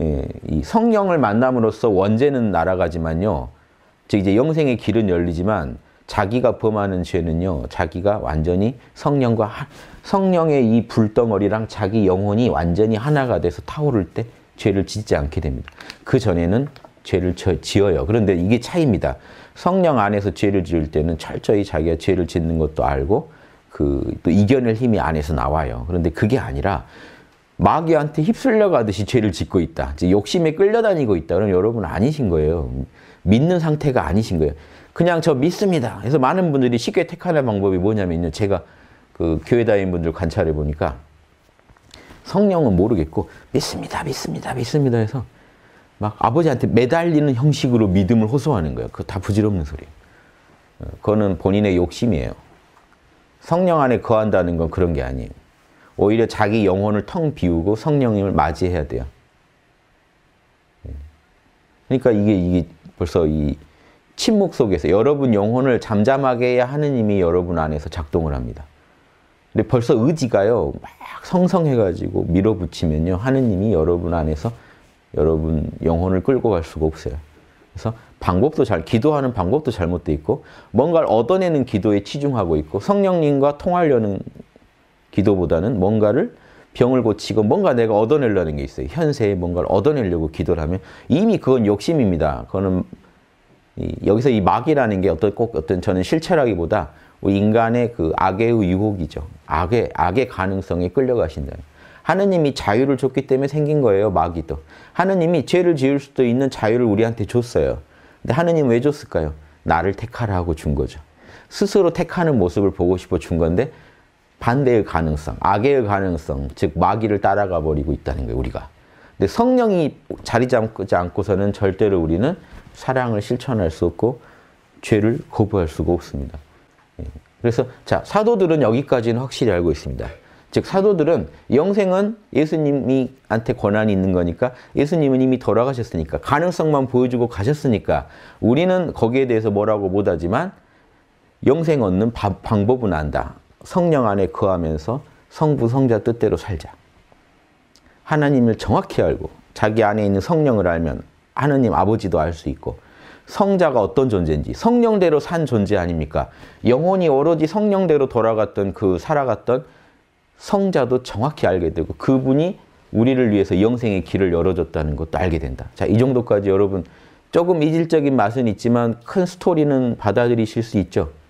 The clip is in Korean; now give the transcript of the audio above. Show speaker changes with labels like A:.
A: 예, 이 성령을 만남으로써 원죄는 날아가지만요. 즉 이제 영생의 길은 열리지만 자기가 범하는 죄는요. 자기가 완전히 성령과 하, 성령의 이 불덩어리랑 자기 영혼이 완전히 하나가 돼서 타오를 때 죄를 짓지 않게 됩니다. 그 전에는 죄를 지어요. 그런데 이게 차이입니다. 성령 안에서 죄를 지을 때는 철저히 자기가 죄를 짓는 것도 알고 그 또 이겨낼 힘이 안에서 나와요. 그런데 그게 아니라 마귀한테 휩쓸려 가듯이 죄를 짓고 있다. 욕심에 끌려다니고 있다. 그럼 여러분 아니신 거예요. 믿는 상태가 아니신 거예요. 그냥 저 믿습니다. 그래서 많은 분들이 쉽게 택하는 방법이 뭐냐면요. 제가 그 교회 다닌 분들 관찰해 보니까 성령은 모르겠고 믿습니다. 믿습니다. 믿습니다 해서 막 아버지한테 매달리는 형식으로 믿음을 호소하는 거예요. 그거 다 부질없는 소리예요. 어, 그거는 본인의 욕심이에요. 성령 안에 거한다는 건 그런 게 아니에요. 오히려 자기 영혼을 텅 비우고 성령님을 맞이해야 돼요. 예. 그러니까 이게 이게 벌써 이 침묵 속에서 여러분 영혼을 잠잠하게 해야 하느님이 여러분 안에서 작동을 합니다. 근데 벌써 의지가요 막 성성해가지고 밀어붙이면요 하느님이 여러분 안에서 여러분 영혼을 끌고 갈 수가 없어요. 그래서 방법도 잘 기도하는 방법도 잘못돼 있고 뭔가를 얻어내는 기도에 치중하고 있고 성령님과 통하려는 기도보다는 뭔가를 병을 고치고 뭔가 내가 얻어내려는 게 있어요. 현세에 뭔가를 얻어내려고 기도를 하면 이미 그건 욕심입니다. 그거는 이, 여기서 이 막이라는 게 어떤 꼭 어떤 저는 실체라기보다 우리 뭐 인간의 그 악의 유혹이죠. 악의 악의 가능성에 끌려가신다. 하느님이 자유를 줬기 때문에 생긴 거예요. 마귀도. 하느님이 죄를 지을 수도 있는 자유를 우리한테 줬어요. 근데 하느님 왜 줬을까요? 나를 택하라고 준 거죠. 스스로 택하는 모습을 보고 싶어 준 건데 반대의 가능성, 악의 가능성, 즉 마귀를 따라가 버리고 있다는 거예요, 우리가. 근데 성령이 자리 잡지 않고서는 절대로 우리는 사랑을 실천할 수 없고 죄를 거부할 수가 없습니다. 예. 그래서 자, 사도들은 여기까지는 확실히 알고 있습니다. 즉 사도들은 영생은 예수님이한테 권한이 있는 거니까 예수님은 이미 돌아가셨으니까 가능성만 보여주고 가셨으니까 우리는 거기에 대해서 뭐라고 못하지만 영생 얻는 바, 방법은 안다. 성령 안에 거하면서 성부 성자 뜻대로 살자. 하나님을 정확히 알고 자기 안에 있는 성령을 알면 하느님 아버지도 알 수 있고 성자가 어떤 존재인지 성령대로 산 존재 아닙니까? 영혼이 오로지 성령대로 돌아갔던 그 살아갔던 성자도 정확히 알게 되고 그분이 우리를 위해서 영생의 길을 열어줬다는 것도 알게 된다. 자, 이 정도까지 여러분 조금 이질적인 맛은 있지만 큰 스토리는 받아들이실 수 있죠.